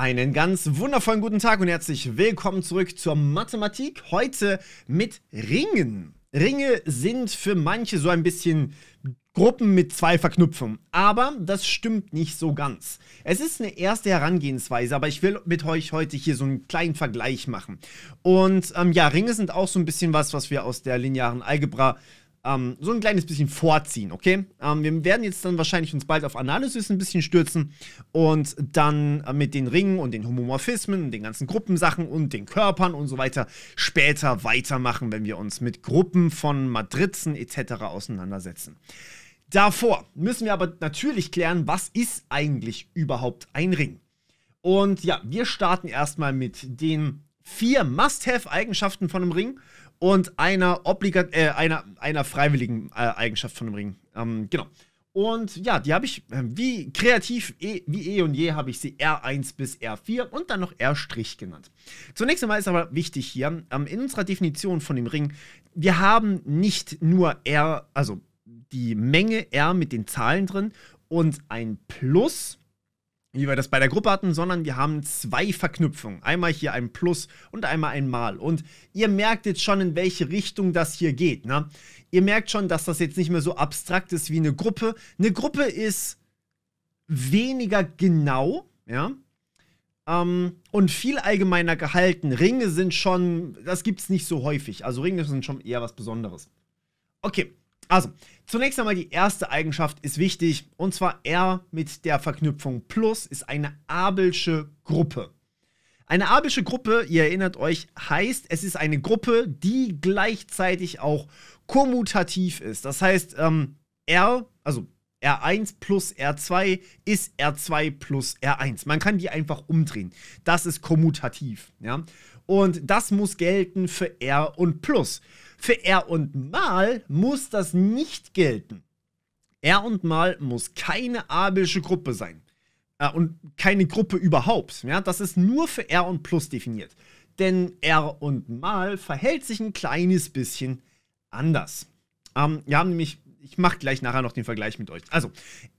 Einen ganz wundervollen guten Tag und herzlich willkommen zurück zur Mathematik. Heute mit Ringen. Ringe sind für manche so ein bisschen Gruppen mit zwei Verknüpfungen. Aber das stimmt nicht so ganz. Es ist eine erste Herangehensweise, aber ich will mit euch heute hier so einen kleinen Vergleich machen. Und ähm, ja, Ringe sind auch so ein bisschen was, was wir aus der linearen Algebra ähm, so ein kleines bisschen vorziehen, okay? Ähm, wir werden jetzt dann wahrscheinlich uns bald auf Analysis ein bisschen stürzen und dann äh, mit den Ringen und den Homomorphismen und den ganzen Gruppensachen und den Körpern und so weiter später weitermachen, wenn wir uns mit Gruppen von Matrizen etc. auseinandersetzen. Davor müssen wir aber natürlich klären, was ist eigentlich überhaupt ein Ring? Und ja, wir starten erstmal mit den vier Must-Have-Eigenschaften von einem Ring und einer, äh, einer, einer freiwilligen äh, Eigenschaft von dem Ring. Ähm, genau. Und ja, die habe ich, äh, wie kreativ, eh, wie eh und je, habe ich sie R1 bis R4 und dann noch R' genannt. Zunächst einmal ist aber wichtig hier, ähm, in unserer Definition von dem Ring, wir haben nicht nur R, also die Menge R mit den Zahlen drin und ein Plus wie wir das bei der Gruppe hatten, sondern wir haben zwei Verknüpfungen. Einmal hier ein Plus und einmal ein Mal. Und ihr merkt jetzt schon, in welche Richtung das hier geht. Ne? Ihr merkt schon, dass das jetzt nicht mehr so abstrakt ist wie eine Gruppe. Eine Gruppe ist weniger genau, ja, ähm, und viel allgemeiner gehalten. Ringe sind schon, das gibt es nicht so häufig. Also Ringe sind schon eher was Besonderes. Okay, also, zunächst einmal die erste Eigenschaft ist wichtig, und zwar R mit der Verknüpfung plus ist eine abelsche Gruppe. Eine abelsche Gruppe, ihr erinnert euch, heißt, es ist eine Gruppe, die gleichzeitig auch kommutativ ist. Das heißt, ähm, R, also R1 plus R2 ist R2 plus R1. Man kann die einfach umdrehen. Das ist kommutativ. Ja? Und das muss gelten für R und plus. Für R und mal muss das nicht gelten. R und mal muss keine abelsche Gruppe sein. Äh, und keine Gruppe überhaupt. Ja? Das ist nur für R und plus definiert. Denn R und mal verhält sich ein kleines bisschen anders. Ähm, wir haben nämlich ich mache gleich nachher noch den Vergleich mit euch. Also,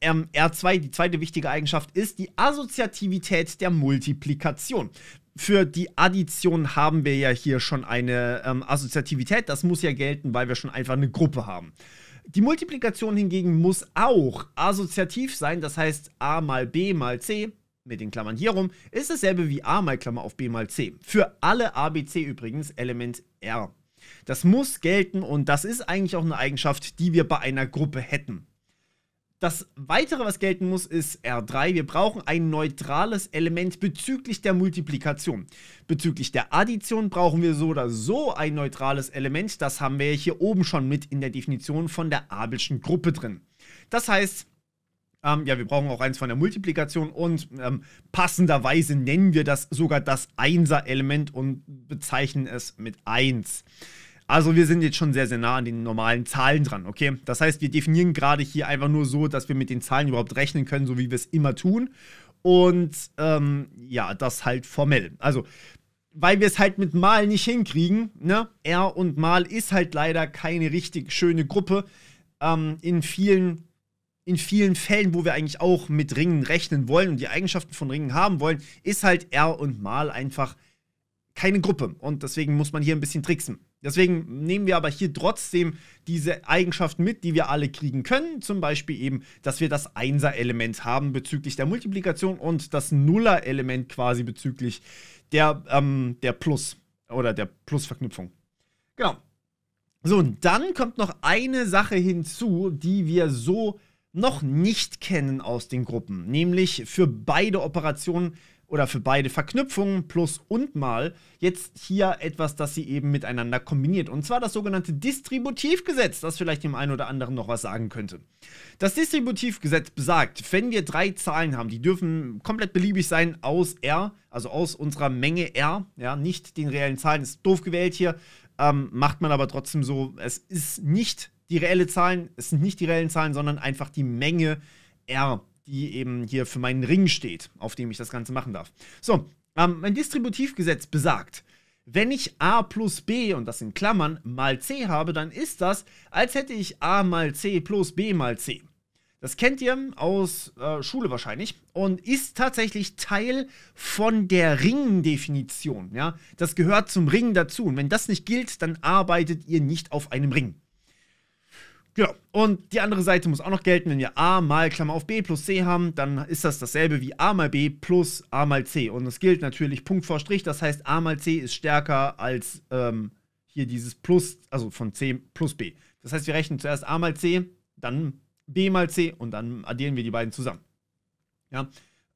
ähm, R2, die zweite wichtige Eigenschaft ist die Assoziativität der Multiplikation. Für die Addition haben wir ja hier schon eine ähm, Assoziativität. Das muss ja gelten, weil wir schon einfach eine Gruppe haben. Die Multiplikation hingegen muss auch assoziativ sein, das heißt a mal b mal c mit den Klammern hier rum ist dasselbe wie a mal Klammer auf b mal c. Für alle ABC übrigens Element R. Das muss gelten und das ist eigentlich auch eine Eigenschaft, die wir bei einer Gruppe hätten. Das weitere, was gelten muss, ist R3. Wir brauchen ein neutrales Element bezüglich der Multiplikation. Bezüglich der Addition brauchen wir so oder so ein neutrales Element. Das haben wir hier oben schon mit in der Definition von der Abelschen Gruppe drin. Das heißt, ähm, ja, wir brauchen auch eins von der Multiplikation und ähm, passenderweise nennen wir das sogar das Einser-Element und bezeichnen es mit 1. Also wir sind jetzt schon sehr, sehr nah an den normalen Zahlen dran, okay? Das heißt, wir definieren gerade hier einfach nur so, dass wir mit den Zahlen überhaupt rechnen können, so wie wir es immer tun. Und ähm, ja, das halt formell. Also, weil wir es halt mit mal nicht hinkriegen, ne? R und mal ist halt leider keine richtig schöne Gruppe. Ähm, in vielen in vielen Fällen, wo wir eigentlich auch mit Ringen rechnen wollen und die Eigenschaften von Ringen haben wollen, ist halt R und mal einfach keine Gruppe. Und deswegen muss man hier ein bisschen tricksen. Deswegen nehmen wir aber hier trotzdem diese Eigenschaften mit, die wir alle kriegen können. Zum Beispiel eben, dass wir das Einser-Element haben bezüglich der Multiplikation und das Nuller-Element quasi bezüglich der, ähm, der Plus oder der Plusverknüpfung. Genau. So, und dann kommt noch eine Sache hinzu, die wir so noch nicht kennen aus den Gruppen. Nämlich für beide Operationen oder für beide Verknüpfungen plus und mal jetzt hier etwas, das sie eben miteinander kombiniert. Und zwar das sogenannte Distributivgesetz, das vielleicht dem einen oder anderen noch was sagen könnte. Das Distributivgesetz besagt, wenn wir drei Zahlen haben, die dürfen komplett beliebig sein aus R, also aus unserer Menge R, ja, nicht den reellen Zahlen, ist doof gewählt hier, ähm, macht man aber trotzdem so, es ist nicht die reelle Zahlen, es sind nicht die reellen Zahlen, sondern einfach die Menge R die eben hier für meinen Ring steht, auf dem ich das Ganze machen darf. So, ähm, mein Distributivgesetz besagt, wenn ich a plus b und das in Klammern mal c habe, dann ist das, als hätte ich a mal c plus b mal c. Das kennt ihr aus äh, Schule wahrscheinlich und ist tatsächlich Teil von der Ringdefinition. Ja? Das gehört zum Ring dazu. Und wenn das nicht gilt, dann arbeitet ihr nicht auf einem Ring. Genau. Und die andere Seite muss auch noch gelten, wenn wir a mal Klammer auf b plus c haben, dann ist das dasselbe wie a mal b plus a mal c. Und das gilt natürlich Punkt vor Strich, das heißt a mal c ist stärker als ähm, hier dieses plus, also von c plus b. Das heißt, wir rechnen zuerst a mal c, dann b mal c und dann addieren wir die beiden zusammen. Ja.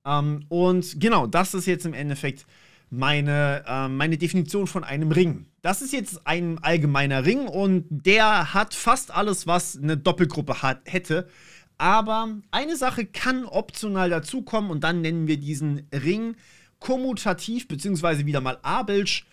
Ähm, und genau, das ist jetzt im Endeffekt meine, äh, meine Definition von einem Ring. Das ist jetzt ein allgemeiner Ring und der hat fast alles, was eine Doppelgruppe hat, hätte. Aber eine Sache kann optional dazukommen und dann nennen wir diesen Ring kommutativ, bzw. wieder mal Abelsch.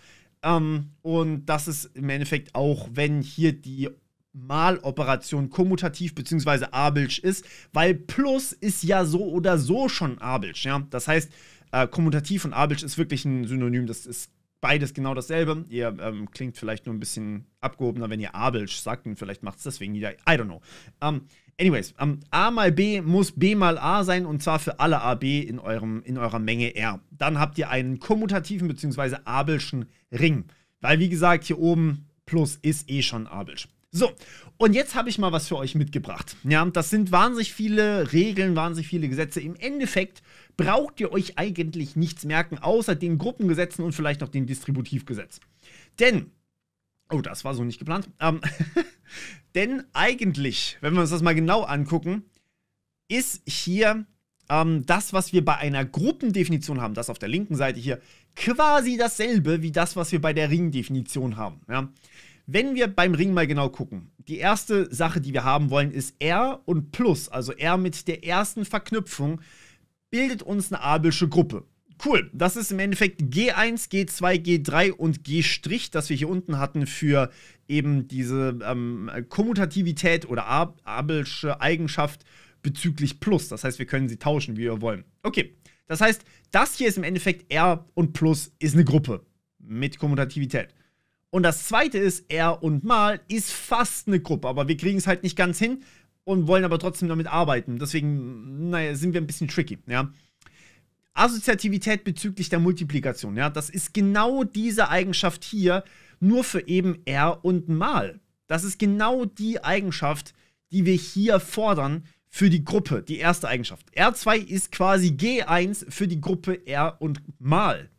Ähm, und das ist im Endeffekt auch, wenn hier die Maloperation kommutativ bzw. Abelsch ist, weil Plus ist ja so oder so schon Abelsch. Ja? Das heißt, äh, kommutativ und Abelsch ist wirklich ein Synonym, das ist beides genau dasselbe. Ihr ähm, klingt vielleicht nur ein bisschen abgehobener, wenn ihr Abelsch sagt und vielleicht macht es deswegen wieder. I don't know. Um, ähm, anyways, um, ähm, A mal B muss B mal A sein und zwar für alle AB in, eurem, in eurer Menge R. Dann habt ihr einen kommutativen bzw. Abelschen Ring. Weil, wie gesagt, hier oben plus ist eh schon Abelsch. So, und jetzt habe ich mal was für euch mitgebracht. Ja, das sind wahnsinnig viele Regeln, wahnsinnig viele Gesetze. Im Endeffekt braucht ihr euch eigentlich nichts merken, außer den Gruppengesetzen und vielleicht noch dem Distributivgesetz. Denn, oh, das war so nicht geplant, ähm, denn eigentlich, wenn wir uns das mal genau angucken, ist hier ähm, das, was wir bei einer Gruppendefinition haben, das auf der linken Seite hier, quasi dasselbe wie das, was wir bei der Ringdefinition haben. Ja? Wenn wir beim Ring mal genau gucken, die erste Sache, die wir haben wollen, ist R und Plus, also R mit der ersten Verknüpfung bildet uns eine abelsche Gruppe. Cool, das ist im Endeffekt G1, G2, G3 und G', das wir hier unten hatten für eben diese ähm, Kommutativität oder abelsche Eigenschaft bezüglich Plus. Das heißt, wir können sie tauschen, wie wir wollen. Okay, das heißt, das hier ist im Endeffekt R und Plus ist eine Gruppe mit Kommutativität. Und das zweite ist, R und mal ist fast eine Gruppe, aber wir kriegen es halt nicht ganz hin, und wollen aber trotzdem damit arbeiten. Deswegen, naja, sind wir ein bisschen tricky, ja. Assoziativität bezüglich der Multiplikation, ja, das ist genau diese Eigenschaft hier, nur für eben R und mal. Das ist genau die Eigenschaft, die wir hier fordern für die Gruppe, die erste Eigenschaft. R2 ist quasi G1 für die Gruppe R und mal.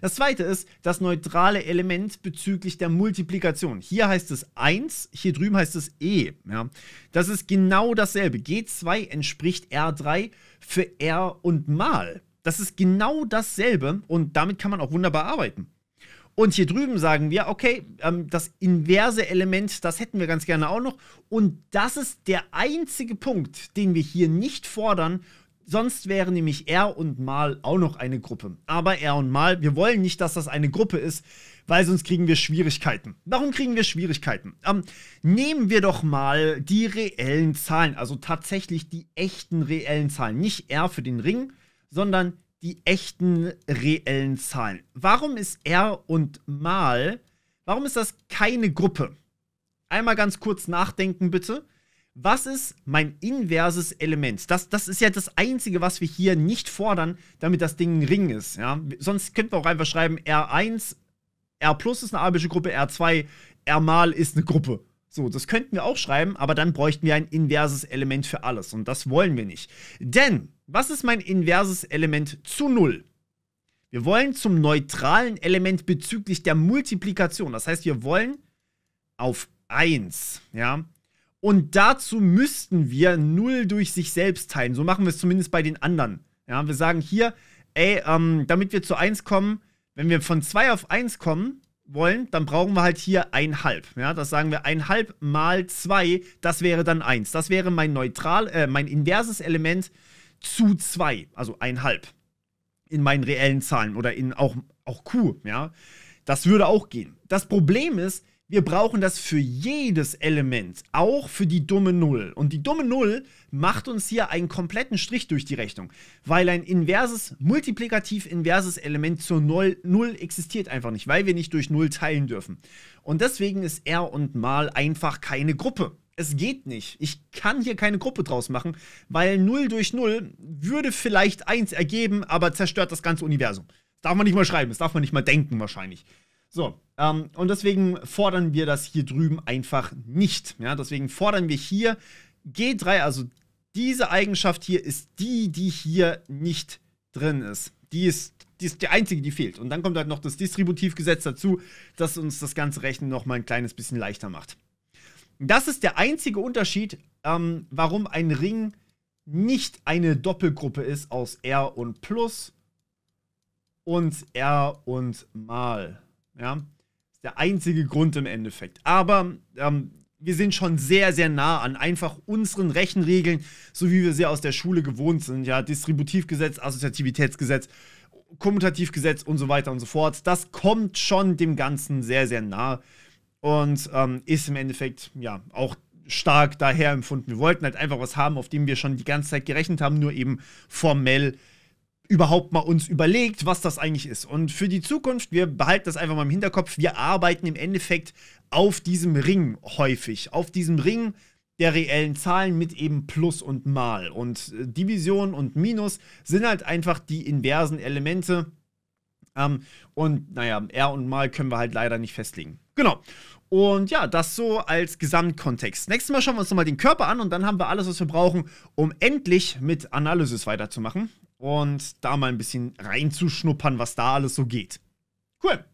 Das zweite ist das neutrale Element bezüglich der Multiplikation. Hier heißt es 1, hier drüben heißt es E. Ja. Das ist genau dasselbe. G2 entspricht R3 für R und mal. Das ist genau dasselbe und damit kann man auch wunderbar arbeiten. Und hier drüben sagen wir, okay, ähm, das inverse Element, das hätten wir ganz gerne auch noch. Und das ist der einzige Punkt, den wir hier nicht fordern Sonst wäre nämlich R und Mal auch noch eine Gruppe. Aber R und Mal, wir wollen nicht, dass das eine Gruppe ist, weil sonst kriegen wir Schwierigkeiten. Warum kriegen wir Schwierigkeiten? Ähm, nehmen wir doch mal die reellen Zahlen, also tatsächlich die echten reellen Zahlen. Nicht R für den Ring, sondern die echten reellen Zahlen. Warum ist R und Mal, warum ist das keine Gruppe? Einmal ganz kurz nachdenken bitte. Was ist mein inverses Element? Das, das ist ja das Einzige, was wir hier nicht fordern, damit das Ding ein Ring ist. Ja? Sonst könnten wir auch einfach schreiben, R1, R plus ist eine arabische Gruppe, R2, R mal ist eine Gruppe. So, das könnten wir auch schreiben, aber dann bräuchten wir ein inverses Element für alles und das wollen wir nicht. Denn, was ist mein inverses Element zu 0? Wir wollen zum neutralen Element bezüglich der Multiplikation. Das heißt, wir wollen auf 1, ja, und dazu müssten wir 0 durch sich selbst teilen. So machen wir es zumindest bei den anderen. Ja, wir sagen hier, ey, ähm, damit wir zu 1 kommen, wenn wir von 2 auf 1 kommen wollen, dann brauchen wir halt hier 1,5. Ja, das sagen wir 1,5 mal 2, das wäre dann 1. Das wäre mein neutral, äh, mein inverses Element zu 2, also 1,5 in meinen reellen Zahlen oder in auch, auch Q, ja. Das würde auch gehen. Das Problem ist, wir brauchen das für jedes Element, auch für die dumme Null. Und die dumme Null macht uns hier einen kompletten Strich durch die Rechnung, weil ein inverses, multiplikativ inverses Element zur Null, Null existiert einfach nicht, weil wir nicht durch Null teilen dürfen. Und deswegen ist R und mal einfach keine Gruppe. Es geht nicht. Ich kann hier keine Gruppe draus machen, weil 0 durch 0 würde vielleicht 1 ergeben, aber zerstört das ganze Universum. Das darf man nicht mal schreiben, das darf man nicht mal denken wahrscheinlich. So, ähm, und deswegen fordern wir das hier drüben einfach nicht. Ja, deswegen fordern wir hier G3, also diese Eigenschaft hier ist die, die hier nicht drin ist. Die ist, die ist die einzige, die fehlt. Und dann kommt halt noch das Distributivgesetz dazu, das uns das ganze Rechnen nochmal ein kleines bisschen leichter macht. Das ist der einzige Unterschied, ähm, warum ein Ring nicht eine Doppelgruppe ist aus R und Plus und R und Mal. Ja, ist der einzige Grund im Endeffekt. Aber ähm, wir sind schon sehr, sehr nah an einfach unseren Rechenregeln, so wie wir sie aus der Schule gewohnt sind. Ja, Distributivgesetz, Assoziativitätsgesetz, Kommutativgesetz und so weiter und so fort. Das kommt schon dem Ganzen sehr, sehr nah und ähm, ist im Endeffekt ja auch stark daher empfunden. Wir wollten halt einfach was haben, auf dem wir schon die ganze Zeit gerechnet haben, nur eben formell überhaupt mal uns überlegt, was das eigentlich ist. Und für die Zukunft, wir behalten das einfach mal im Hinterkopf, wir arbeiten im Endeffekt auf diesem Ring häufig, auf diesem Ring der reellen Zahlen mit eben Plus und Mal. Und äh, Division und Minus sind halt einfach die inversen Elemente. Ähm, und naja, R und Mal können wir halt leider nicht festlegen. Genau. Und ja, das so als Gesamtkontext. Nächstes Mal schauen wir uns nochmal den Körper an und dann haben wir alles, was wir brauchen, um endlich mit Analysis weiterzumachen und da mal ein bisschen reinzuschnuppern, was da alles so geht. Cool.